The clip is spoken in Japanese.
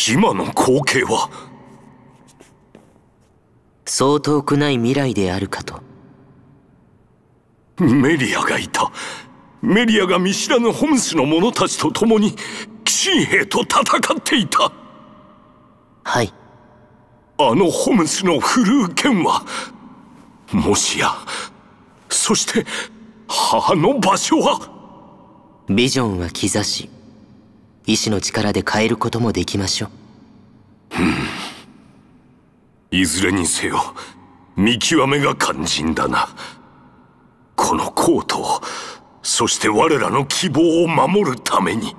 今の光景はそう遠くない未来であるかとメリアがいたメリアが見知らぬホムスの者たちと共に騎士兵と戦っていたはいあのホムスの古う剣はもしやそして母の場所はビジョンは兆し意志の力で変えることもできましょう、いずれにせよ見極めが肝心だなこのコートをそして我らの希望を守るために。